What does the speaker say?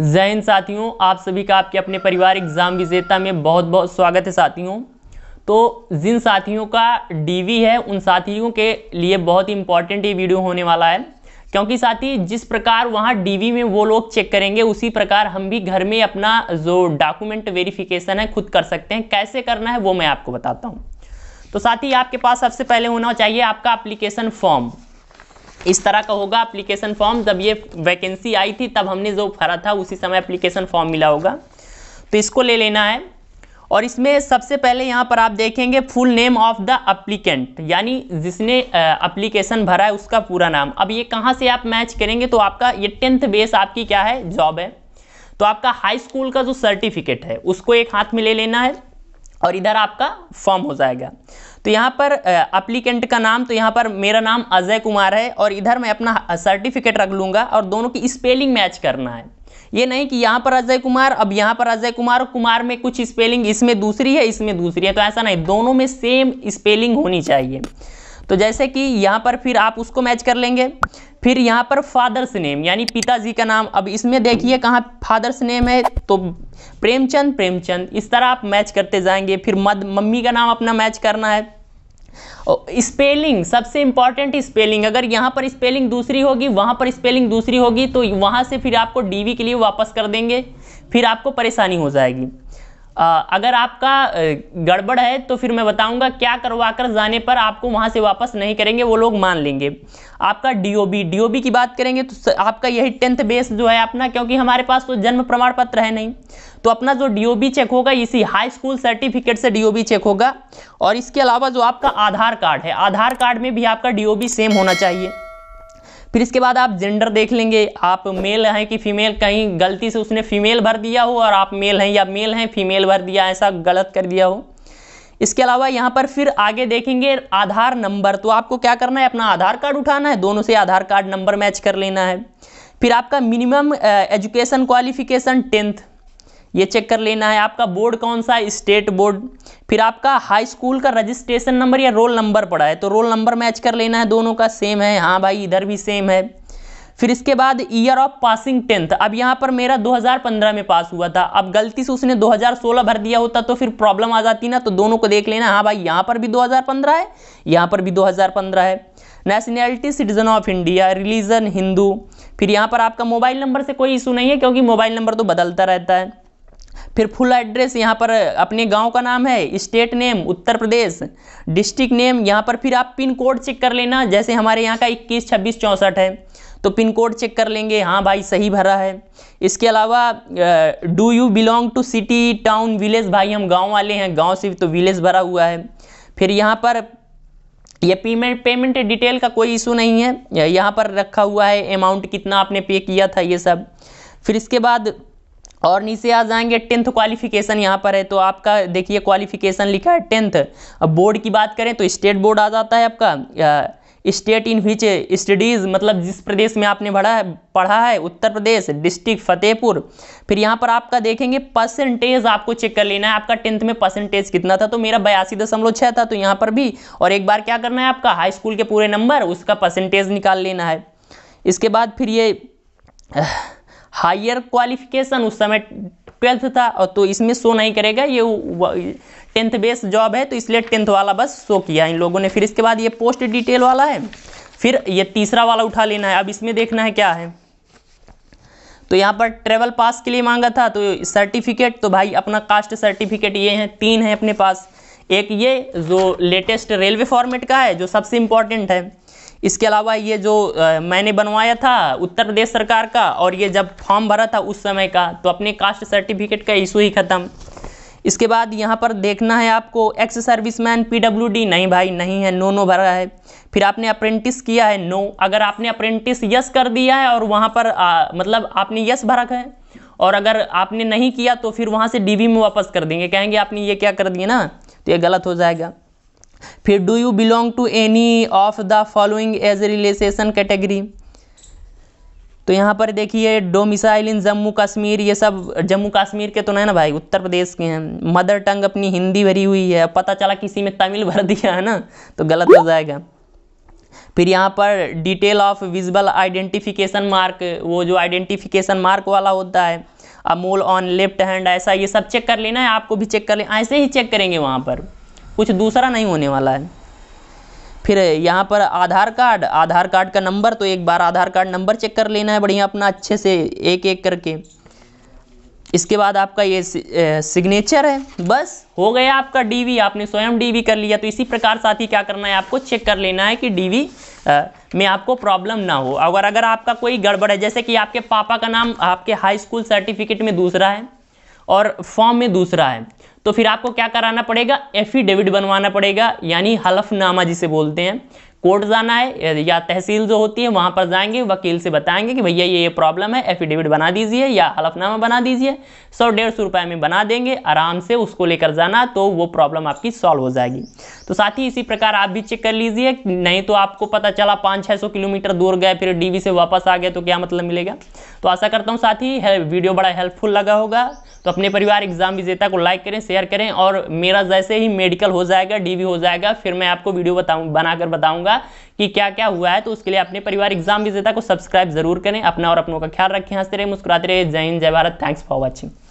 जैन साथियों आप सभी का आपके अपने परिवार एग्जाम विजेता में बहुत बहुत स्वागत है साथियों तो जिन साथियों का डीवी है उन साथियों के लिए बहुत ही इंपॉर्टेंट ये वीडियो होने वाला है क्योंकि साथी जिस प्रकार वहाँ डीवी में वो लोग चेक करेंगे उसी प्रकार हम भी घर में अपना जो डॉक्यूमेंट वेरिफिकेशन है खुद कर सकते हैं कैसे करना है वो मैं आपको बताता हूँ तो साथी आपके पास सबसे पहले होना चाहिए आपका अप्लीकेशन फॉर्म इस तरह का होगा अप्लीकेशन फॉर्म जब ये वैकेंसी आई थी तब हमने जो भरा था उसी समय अप्लीकेशन फॉर्म मिला होगा तो इसको ले लेना है और इसमें सबसे पहले यहाँ पर आप देखेंगे full name of the applicant यानी जिसने अप्लीकेशन भरा है उसका पूरा नाम अब ये कहाँ से आप मैच करेंगे तो आपका ये टेंथ बेस आपकी क्या है जॉब है तो आपका हाई स्कूल का जो सर्टिफिकेट है उसको एक हाथ में ले लेना है और इधर आपका फॉर्म हो जाएगा तो यहाँ पर अप्लीकेंट का नाम तो यहाँ पर मेरा नाम अजय कुमार है और इधर मैं अपना सर्टिफिकेट रख लूँगा और दोनों की स्पेलिंग मैच करना है ये नहीं कि यहाँ पर अजय कुमार अब यहाँ पर अजय कुमार कुमार में कुछ स्पेलिंग इसमें दूसरी है इसमें दूसरी है तो ऐसा नहीं दोनों में सेम स्पेलिंग होनी चाहिए तो जैसे कि यहाँ पर फिर आप उसको मैच कर लेंगे फिर यहाँ पर फादर्स नेम यानी पिताजी का नाम अब इसमें देखिए कहाँ फादर्स नेम है तो प्रेमचंद प्रेमचंद इस तरह आप मैच करते जाएंगे फिर मद मम्मी का नाम अपना मैच करना है स्पेलिंग सबसे इंपॉर्टेंट स्पेलिंग अगर यहाँ पर स्पेलिंग दूसरी होगी वहाँ पर स्पेलिंग दूसरी होगी तो वहाँ से फिर आपको डीवी के लिए वापस कर देंगे फिर आपको परेशानी हो जाएगी अगर आपका गड़बड़ है तो फिर मैं बताऊंगा क्या करवा कर जाने पर आपको वहाँ से वापस नहीं करेंगे वो लोग मान लेंगे आपका डीओबी डीओबी की बात करेंगे तो आपका यही टेंथ बेस जो है अपना क्योंकि हमारे पास तो जन्म प्रमाण पत्र है नहीं तो अपना जो डीओबी चेक होगा इसी हाई स्कूल सर्टिफिकेट से डीओबी चेक होगा और इसके अलावा जो आपका आधार कार्ड है आधार कार्ड में भी आपका डीओबी सेम होना चाहिए फिर इसके बाद आप जेंडर देख लेंगे आप मेल हैं कि फीमेल कहीं गलती से उसने फीमेल भर दिया हो और आप मेल हैं या मेल हैं फीमेल भर दिया ऐसा गलत कर दिया हो इसके अलावा यहाँ पर फिर आगे देखेंगे आधार नंबर तो आपको क्या करना है अपना आधार कार्ड उठाना है दोनों से आधार कार्ड नंबर मैच कर लेना है फिर आपका मिनिमम एजुकेशन क्वालिफिकेशन टेंथ ये चेक कर लेना है आपका बोर्ड कौन सा स्टेट बोर्ड फिर आपका हाई स्कूल का रजिस्ट्रेशन नंबर या रोल नंबर पड़ा है तो रोल नंबर मैच कर लेना है दोनों का सेम है हाँ भाई इधर भी सेम है फिर इसके बाद ईयर ऑफ पासिंग टेंथ अब यहाँ पर मेरा 2015 में पास हुआ था अब गलती से उसने 2016 भर दिया होता तो फिर प्रॉब्लम आ जाती ना तो दोनों को देख लेना हाँ भाई यहाँ पर भी 2015 है यहाँ पर भी 2015 है nationality citizen of India religion Hindu फिर यहाँ पर आपका मोबाइल नंबर से कोई इशू नहीं है क्योंकि मोबाइल नंबर तो बदलता रहता है फिर फुल एड्रेस यहाँ पर अपने गांव का नाम है state name Uttar Pradesh district name यहाँ पर फिर आप पिन कोड चेक कर लेना जैसे हमारे यहाँ का इक्कीस छब्बीस चौंसठ है तो पिन कोड चेक कर लेंगे हाँ भाई सही भरा है इसके अलावा do you belong to city town village भाई हम गांव वाले हैं गांव से तो विलेज भरा हुआ है फिर यहाँ पर यह पेमेंट पेमेंट डिटेल का कोई इशू नहीं है यहाँ पर रखा हुआ है अमाउंट कितना आपने पे किया था ये सब फिर इसके बाद और नीचे आ जाएंगे टेंथ क्वालिफिकेशन यहाँ पर है तो आपका देखिए क्वालिफिकेशन लिखा है टेंथ अब बोर्ड की बात करें तो स्टेट बोर्ड आ जाता है आपका स्टेट इन विच स्टडीज़ मतलब जिस प्रदेश में आपने पढ़ा है पढ़ा है उत्तर प्रदेश डिस्ट्रिक्ट फतेहपुर फिर यहाँ पर आपका देखेंगे परसेंटेज आपको चेक कर लेना है आपका टेंथ में परसेंटेज कितना था तो मेरा बयासी दशमलव छः था तो यहाँ पर भी और एक बार क्या करना है आपका हाई स्कूल के पूरे नंबर उसका परसेंटेज निकाल लेना है इसके बाद फिर ये हायर क्वालिफिकेशन उस समय ट्वेल्थ था और तो इसमें शो नहीं करेगा ये टेंथ बेस जॉब है तो इसलिए टेंथ वाला बस शो किया इन लोगों ने फिर इसके बाद ये पोस्ट डिटेल वाला है फिर ये तीसरा वाला उठा लेना है अब इसमें देखना है क्या है तो यहाँ पर ट्रेवल पास के लिए मांगा था तो सर्टिफिकेट तो भाई अपना कास्ट सर्टिफिकेट ये हैं तीन है अपने पास एक ये जो लेटेस्ट रेलवे फॉर्मेट का है जो सबसे इम्पॉर्टेंट है इसके अलावा ये जो आ, मैंने बनवाया था उत्तर प्रदेश सरकार का और ये जब फॉर्म भरा था उस समय का तो अपने कास्ट सर्टिफिकेट का इशू ही ख़त्म इसके बाद यहाँ पर देखना है आपको एक्स सर्विसमैन पीडब्ल्यूडी नहीं भाई नहीं है नो नो भरा है फिर आपने अप्रेंटिस किया है नो अगर आपने अप्रेंटिस यस कर दिया है और वहाँ पर आ, मतलब आपने यस भरा है और अगर आपने नहीं किया तो फिर वहाँ से डीवी में वापस कर देंगे कहेंगे आपने ये क्या कर दिए ना तो ये गलत हो जाएगा फिर do you belong to any of the following age relaxation category तो यहाँ पर देखिए डोमिसाइल इन जम्मू कश्मीर ये सब जम्मू कश्मीर के तो नहीं ना भाई उत्तर प्रदेश के हैं मदर टंग अपनी हिंदी भरी हुई है पता चला किसी में तमिल भर दिया है ना तो गलत हो जाएगा फिर यहाँ पर detail of visual identification mark वो जो आइडेंटिफिकेशन मार्क वाला होता है अमोल ऑन लेफ्ट हैंड ऐसा ये सब चेक कर लेना है आपको भी चेक कर ले ऐसे ही चेक करेंगे वहाँ पर कुछ दूसरा नहीं होने वाला है फिर यहाँ पर आधार कार्ड आधार कार्ड का नंबर तो एक बार आधार कार्ड नंबर चेक कर लेना है बढ़िया अपना अच्छे से एक एक करके इसके बाद आपका ये सिग्नेचर है बस हो गया आपका डीवी आपने स्वयं डीवी कर लिया तो इसी प्रकार साथ ही क्या करना है आपको चेक कर लेना है कि डीवी में आपको प्रॉब्लम ना हो अगर अगर आपका कोई गड़बड़ है जैसे कि आपके पापा का नाम आपके हाई स्कूल सर्टिफिकेट में दूसरा है और फॉर्म में दूसरा है तो फिर आपको क्या कराना पड़ेगा एफिडेविट बनवाना पड़ेगा यानी हलफनामा जिसे बोलते हैं कोर्ट जाना है या तहसील जो होती है वहाँ पर जाएंगे वकील से बताएंगे कि भैया ये ये प्रॉब्लम है एफिडेविट बना दीजिए या हलफनामा बना दीजिए सौ डेढ़ सौ रुपये में बना देंगे आराम से उसको लेकर जाना तो वो प्रॉब्लम आपकी सॉल्व हो जाएगी तो साथ ही इसी प्रकार आप भी चेक कर लीजिए नहीं तो आपको पता चला पाँच छः सौ किलोमीटर दूर गए फिर डीवी से वापस आ गए तो क्या मतलब मिलेगा तो आशा करता हूँ साथ ही वीडियो बड़ा हेल्पफुल लगा होगा तो अपने परिवार एग्जाम विजेता को लाइक करें शेयर करें और मेरा जैसे ही मेडिकल हो जाएगा डीवी हो जाएगा फिर मैं आपको वीडियो बताऊँ बनाकर बताऊँगा होगा कि क्या क्या हुआ है तो उसके लिए अपने परिवार एग्जाम विजेता को सब्सक्राइब जरूर करें अपना और अपनों का ख्याल रखें हंसते रहे मुस्कुराते रहे जय हिंद जय भारत थैंक्स फॉर वॉचिंग